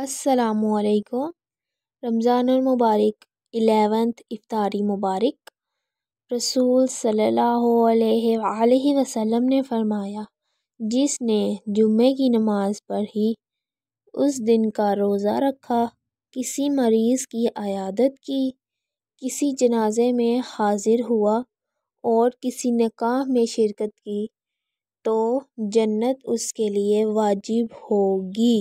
असलकुम रमज़ान मुबारक एलेवंथ इफ्तारी मुबारक रसूल सल्लल्लाहु अलैहि वसल्लम ने फरमाया जिसने जुम्मे की नमाज पर ही उस दिन का रोज़ा रखा किसी मरीज़ की अयादत की किसी जनाजे में हाज़िर हुआ और किसी नकाह में शिरकत की तो जन्नत उसके लिए वाजिब होगी